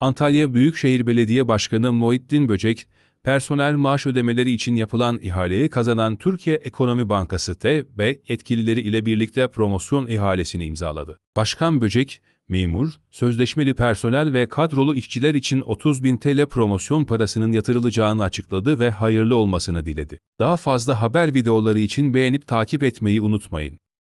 Antalya Büyükşehir Belediye Başkanı Muhittin Böcek, personel maaş ödemeleri için yapılan ihaleyi kazanan Türkiye Ekonomi Bankası TB yetkilileri ile birlikte promosyon ihalesini imzaladı. Başkan Böcek, memur, sözleşmeli personel ve kadrolu işçiler için 30 bin TL promosyon parasının yatırılacağını açıkladı ve hayırlı olmasını diledi. Daha fazla haber videoları için beğenip takip etmeyi unutmayın.